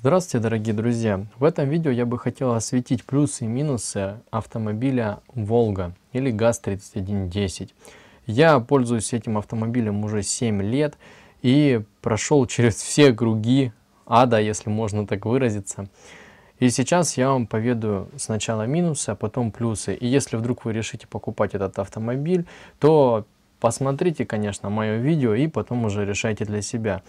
Здравствуйте, дорогие друзья! В этом видео я бы хотел осветить плюсы и минусы автомобиля Volga или ГАЗ-3110. Я пользуюсь этим автомобилем уже 7 лет и прошел через все круги ада, если можно так выразиться. И сейчас я вам поведаю сначала минусы, а потом плюсы. И если вдруг вы решите покупать этот автомобиль, то посмотрите, конечно, мое видео и потом уже решайте для себя.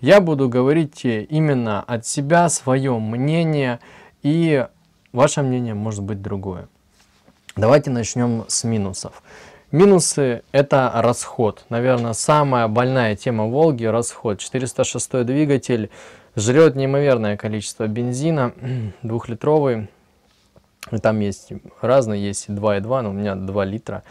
Я буду говорить именно от себя, свое мнение, и ваше мнение может быть другое. Давайте начнем с минусов. Минусы – это расход. Наверное, самая больная тема «Волги» – расход. 406 двигатель жрет неимоверное количество бензина, двухлитровый. Там есть разные, есть 2,2, но у меня 2 литра.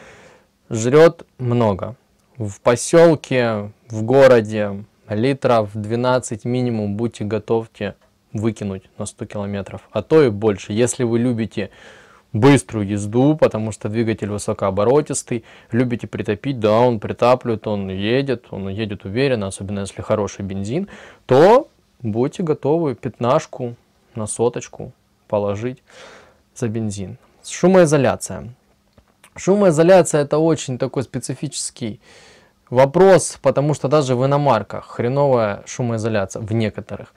Жрет много. В поселке, в городе литров 12 минимум будьте готовки выкинуть на 100 километров, а то и больше. Если вы любите быструю езду, потому что двигатель высокооборотистый, любите притопить, да, он притапливает, он едет, он едет уверенно, особенно если хороший бензин, то будьте готовы пятнашку на соточку положить за бензин. Шумоизоляция. Шумоизоляция это очень такой специфический вопрос, потому что даже в иномарках хреновая шумоизоляция в некоторых.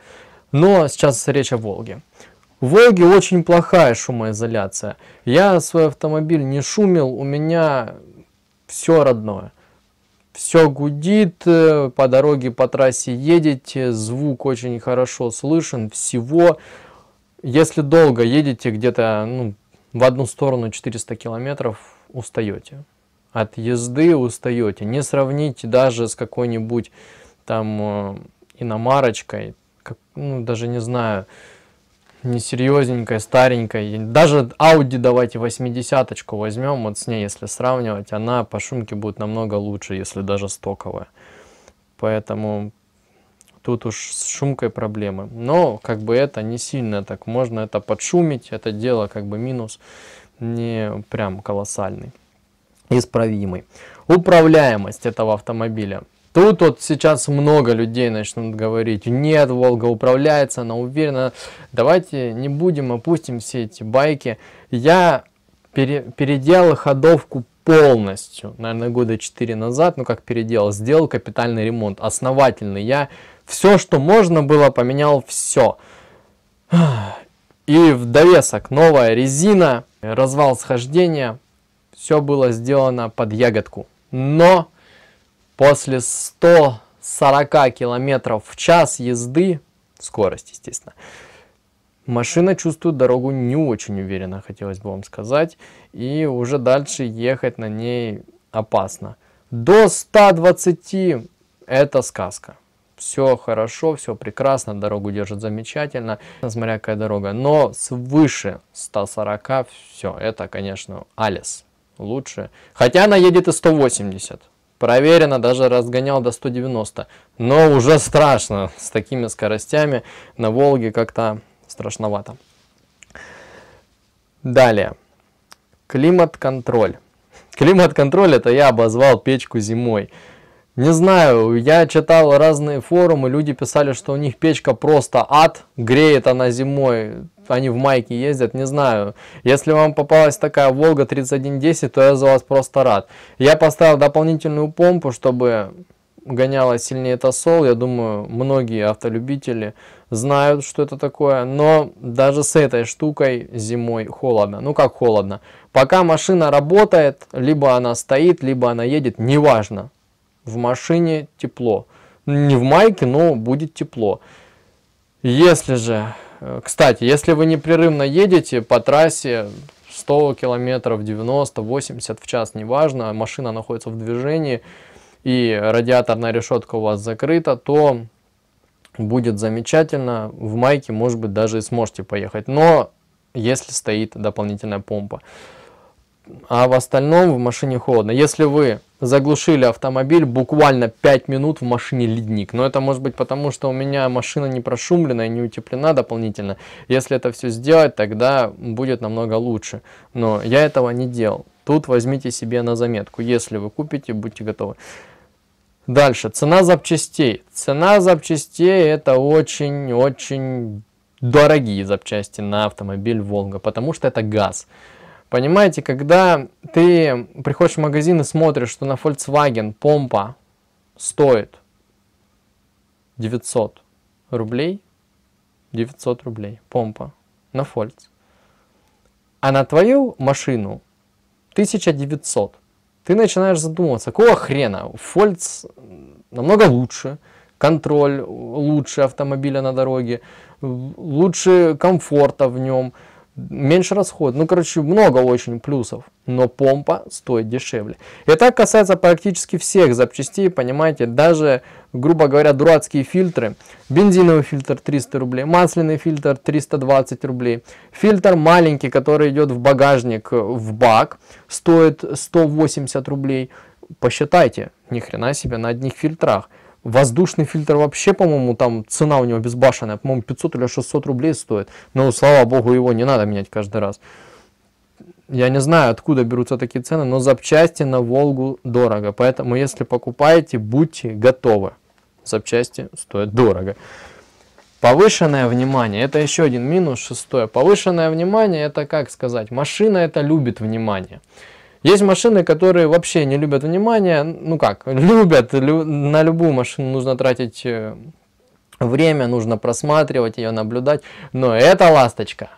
Но сейчас речь о Волге. Волги очень плохая шумоизоляция. Я свой автомобиль не шумил, у меня все родное. Все гудит, э, по дороге, по трассе едете, звук очень хорошо слышен, всего. Если долго едете где-то ну, в одну сторону 400 километров, устаете. От езды устаете. Не сравните даже с какой-нибудь там э, иномарочкой, как, ну, даже не знаю, несерьезненькой, старенькая, Даже Audi давайте 80 возьмем, вот с ней, если сравнивать, она по шумке будет намного лучше, если даже стоковая. Поэтому тут уж с шумкой проблемы. Но как бы это не сильно так, можно это подшумить, это дело как бы минус не прям колоссальный, исправимый. Управляемость этого автомобиля. Тут вот сейчас много людей начнут говорить, нет, Волга управляется, она уверена, давайте не будем, опустим все эти байки. Я пере, переделал ходовку полностью, наверное, года 4 назад, ну как переделал, сделал капитальный ремонт, основательный. Я все, что можно было, поменял все. И в довесок новая резина, развал схождения, все было сделано под ягодку. Но после 140 километров в час езды, скорость, естественно, машина чувствует дорогу не очень уверенно, хотелось бы вам сказать, и уже дальше ехать на ней опасно. До 120 это сказка. Все хорошо, все прекрасно, дорогу держит замечательно, смотря какая дорога. Но свыше 140 все, это, конечно, Алис лучше. Хотя она едет и 180. Проверено, даже разгонял до 190. Но уже страшно. С такими скоростями на Волге как-то страшновато. Далее. Климат-контроль. Климат-контроль это я обозвал печку зимой. Не знаю, я читал разные форумы, люди писали, что у них печка просто ад, греет она зимой они в майке ездят, не знаю. Если вам попалась такая Волга 3110, то я за вас просто рад. Я поставил дополнительную помпу, чтобы гонялась сильнее тосол. Я думаю, многие автолюбители знают, что это такое. Но даже с этой штукой зимой холодно. Ну как холодно. Пока машина работает, либо она стоит, либо она едет, неважно. В машине тепло. Не в майке, но будет тепло. Если же Э, кстати, если вы непрерывно едете по трассе 100 километров, 90, 80 в час, неважно, машина находится в движении и радиаторная решетка у вас закрыта, то будет замечательно, в майке, может быть, даже и сможете поехать. Но если стоит дополнительная помпа а в остальном в машине холодно. Если вы заглушили автомобиль, буквально 5 минут в машине ледник. Но это может быть потому, что у меня машина не прошумлена и не утеплена дополнительно. Если это все сделать, тогда будет намного лучше. Но я этого не делал. Тут возьмите себе на заметку. Если вы купите, будьте готовы. Дальше, цена запчастей. Цена запчастей это очень-очень дорогие запчасти на автомобиль Волга, потому что это газ. Понимаете, когда ты приходишь в магазин и смотришь, что на Volkswagen помпа стоит 900 рублей, 900 рублей помпа на Фольц, а на твою машину 1900, ты начинаешь задумываться, какого хрена, Фольц намного лучше, контроль лучше автомобиля на дороге, лучше комфорта в нем, меньше расход. Ну, короче, много очень плюсов, но помпа стоит дешевле. И так касается практически всех запчастей, понимаете, даже, грубо говоря, дурацкие фильтры. Бензиновый фильтр 300 рублей, масляный фильтр 320 рублей. Фильтр маленький, который идет в багажник, э, в бак, стоит 180 рублей. Посчитайте, ни хрена себе, на одних фильтрах. Воздушный фильтр вообще, по-моему, там цена у него безбашенная, по-моему, 500 или 600 рублей стоит. Но, ну, слава богу, его не надо менять каждый раз. Я не знаю, откуда берутся такие цены, но запчасти на Волгу дорого. Поэтому, если покупаете, будьте готовы. Запчасти стоят дорого. Повышенное внимание, это еще один минус, шестое. Повышенное внимание, это как сказать, машина это любит внимание. Есть машины, которые вообще не любят внимания, ну как, любят, лю, на любую машину нужно тратить э, время, нужно просматривать ее, наблюдать, но это ласточка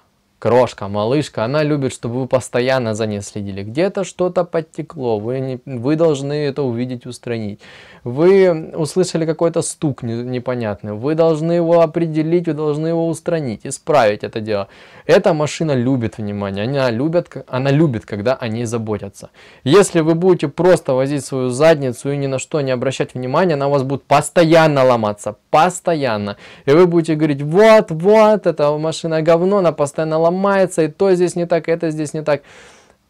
крошка, малышка, она любит, чтобы вы постоянно за ней следили. Где-то что-то подтекло, вы, не, вы должны это увидеть, устранить. Вы услышали какой-то стук не, непонятный, вы должны его определить, вы должны его устранить, исправить это дело. Эта машина любит внимание, она любит, она любит, когда о ней заботятся. Если вы будете просто возить свою задницу и ни на что не обращать внимания, она у вас будет постоянно ломаться, постоянно. И вы будете говорить, вот, вот, эта машина говно, она постоянно ломается ломается, и то здесь не так, и это здесь не так.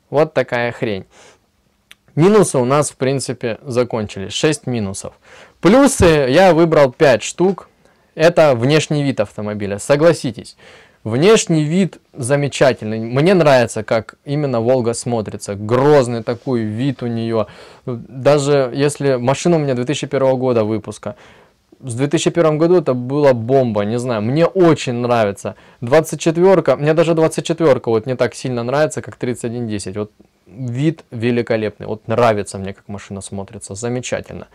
Вот такая хрень. Минусы у нас, в принципе, закончились. 6 минусов. Плюсы я выбрал 5 штук. Это внешний вид автомобиля, согласитесь. Внешний вид замечательный. Мне нравится, как именно Волга смотрится. Грозный такой вид у нее. Даже если машина у меня 2001 года выпуска, в 2001 году это была бомба, не знаю, мне очень нравится. 24 мне даже 24 вот не так сильно нравится, как 3110. Вот вид великолепный, вот нравится мне, как машина смотрится, замечательно.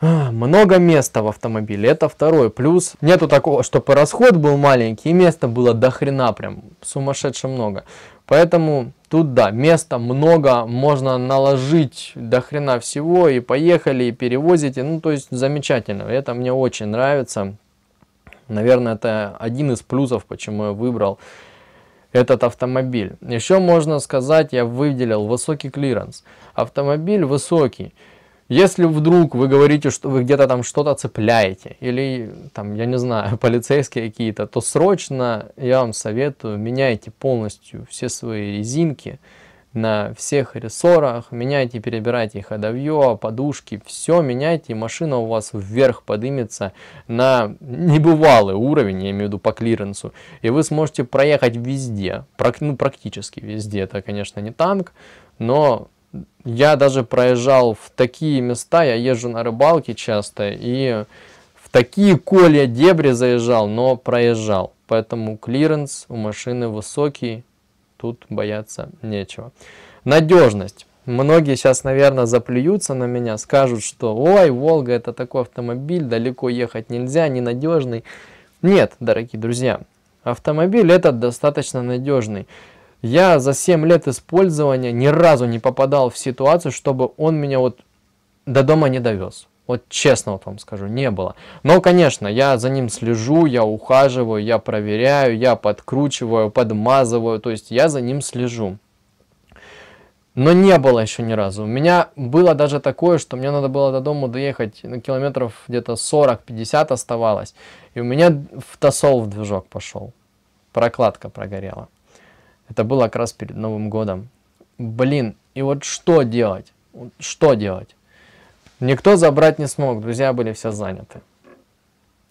Много места в автомобиле, это второй плюс. Нету такого, чтобы расход был маленький, и места было до хрена прям, сумасшедше много. Поэтому тут да, места много, можно наложить до хрена всего, и поехали, и перевозите, ну то есть замечательно, это мне очень нравится. Наверное, это один из плюсов, почему я выбрал этот автомобиль. Еще можно сказать, я выделил высокий клиренс. Автомобиль высокий, если вдруг вы говорите, что вы где-то там что-то цепляете, или там, я не знаю, полицейские какие-то, то срочно я вам советую, меняйте полностью все свои резинки на всех рессорах, меняйте, перебирайте ходовье, подушки, все меняйте, машина у вас вверх поднимется на небывалый уровень, я имею в виду по клиренсу, и вы сможете проехать везде, ну, практически везде, это, конечно, не танк, но я даже проезжал в такие места, я езжу на рыбалке часто, и в такие колья дебри заезжал, но проезжал. Поэтому клиренс у машины высокий, тут бояться нечего. Надежность. Многие сейчас, наверное, заплюются на меня, скажут, что «Ой, Волга – это такой автомобиль, далеко ехать нельзя, ненадежный». Нет, дорогие друзья, автомобиль этот достаточно надежный. Я за 7 лет использования ни разу не попадал в ситуацию, чтобы он меня вот до дома не довез. Вот честно вот вам скажу, не было. Но, конечно, я за ним слежу, я ухаживаю, я проверяю, я подкручиваю, подмазываю, то есть я за ним слежу. Но не было еще ни разу. У меня было даже такое, что мне надо было до дома доехать, на ну, километров где-то 40-50 оставалось. И у меня в тосол в движок пошел. Прокладка прогорела. Это было как раз перед Новым годом. Блин, и вот что делать? Что делать? Никто забрать не смог, друзья были все заняты.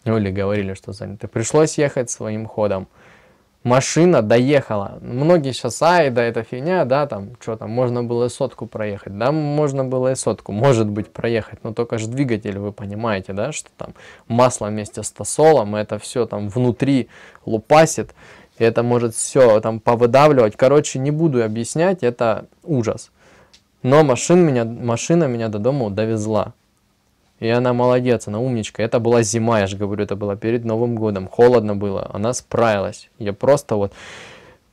или говорили, что заняты. Пришлось ехать своим ходом. Машина доехала. Многие сейчас, ай, да это фигня, да, там, что там, можно было и сотку проехать. Да, можно было и сотку, может быть, проехать, но только же двигатель, вы понимаете, да, что там масло вместе с тосолом, это все там внутри лупасит и это может все там повыдавливать. Короче, не буду объяснять, это ужас. Но машин меня, машина меня до дома довезла. И она молодец, она умничка. Это была зима, я же говорю, это было перед Новым годом. Холодно было, она справилась. Я просто вот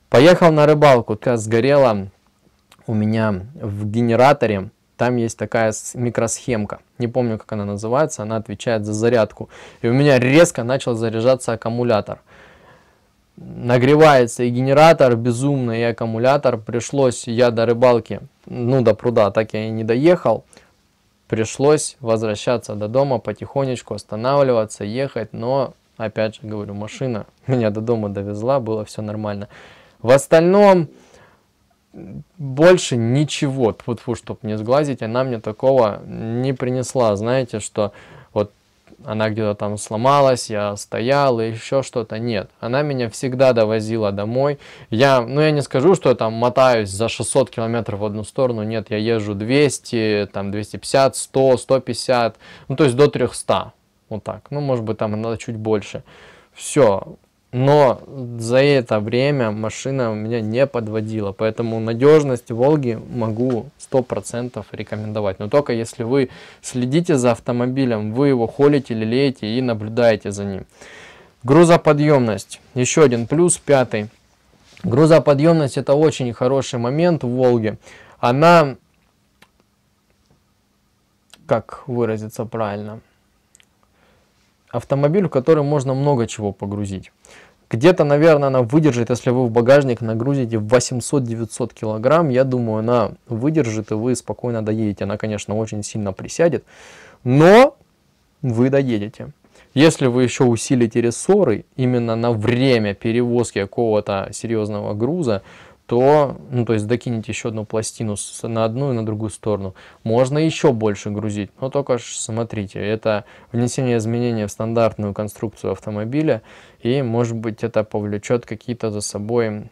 поехал на рыбалку, как сгорела у меня в генераторе. Там есть такая микросхемка, не помню, как она называется, она отвечает за зарядку. И у меня резко начал заряжаться аккумулятор нагревается и генератор безумный и аккумулятор. Пришлось я до рыбалки, ну до пруда так я и не доехал. Пришлось возвращаться до дома, потихонечку останавливаться, ехать, но опять же говорю, машина меня до дома довезла, было все нормально. В остальном больше ничего, тьфу-тьфу, чтобы не сглазить, она мне такого не принесла, знаете, что она где-то там сломалась, я стоял и еще что-то. Нет, она меня всегда довозила домой. Я, ну я не скажу, что я там мотаюсь за 600 километров в одну сторону, нет, я езжу 200, там 250, 100, 150, ну то есть до 300, вот так. Ну может быть там надо чуть больше. Все, но за это время машина у меня не подводила, поэтому надежность Волги могу 100% рекомендовать. Но только если вы следите за автомобилем, вы его холите, лелеете и наблюдаете за ним. Грузоподъемность. Еще один плюс, пятый. Грузоподъемность это очень хороший момент в Волге. Она, как выразиться правильно, автомобиль, в который можно много чего погрузить. Где-то, наверное, она выдержит, если вы в багажник нагрузите 800-900 килограмм, я думаю, она выдержит, и вы спокойно доедете. Она, конечно, очень сильно присядет, но вы доедете. Если вы еще усилите рессоры именно на время перевозки какого-то серьезного груза, то, ну, то есть докинете еще одну пластину на одну и на другую сторону. Можно еще больше грузить, но только смотрите, это внесение изменения в стандартную конструкцию автомобиля, и, может быть, это повлечет какие-то за собой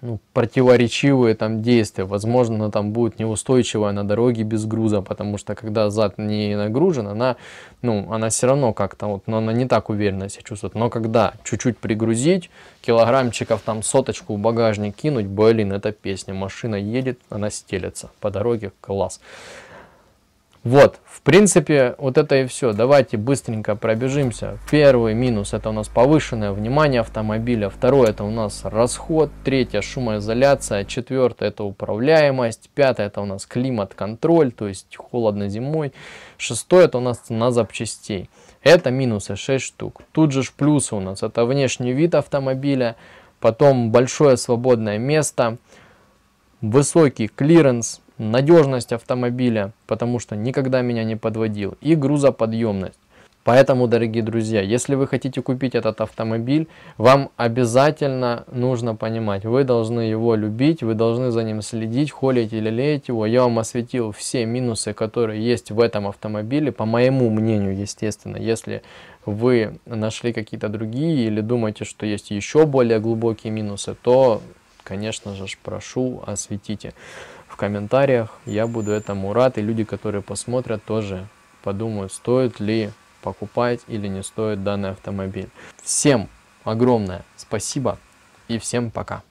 ну, противоречивые там действия. Возможно, она там будет неустойчивая на дороге без груза, потому что когда зад не нагружен, она, ну, она все равно как-то, вот, но она не так уверенно себя чувствует. Но когда чуть-чуть пригрузить, килограммчиков там соточку в багажник кинуть, блин, эта песня, машина едет, она стелется по дороге, класс. Вот, в принципе, вот это и все. Давайте быстренько пробежимся. Первый минус – это у нас повышенное внимание автомобиля. Второе – это у нас расход. Третье – шумоизоляция. Четвертое – это управляемость. Пятое – это у нас климат-контроль, то есть холодно зимой. Шестое – это у нас цена запчастей. Это минусы 6 штук. Тут же плюсы у нас – это внешний вид автомобиля, потом большое свободное место, высокий клиренс – надежность автомобиля, потому что никогда меня не подводил, и грузоподъемность. Поэтому, дорогие друзья, если вы хотите купить этот автомобиль, вам обязательно нужно понимать, вы должны его любить, вы должны за ним следить, холить или леять его. Я вам осветил все минусы, которые есть в этом автомобиле, по моему мнению, естественно. Если вы нашли какие-то другие или думаете, что есть еще более глубокие минусы, то, конечно же, прошу, осветите в комментариях. Я буду этому рад. И люди, которые посмотрят, тоже подумают, стоит ли покупать или не стоит данный автомобиль. Всем огромное спасибо и всем пока.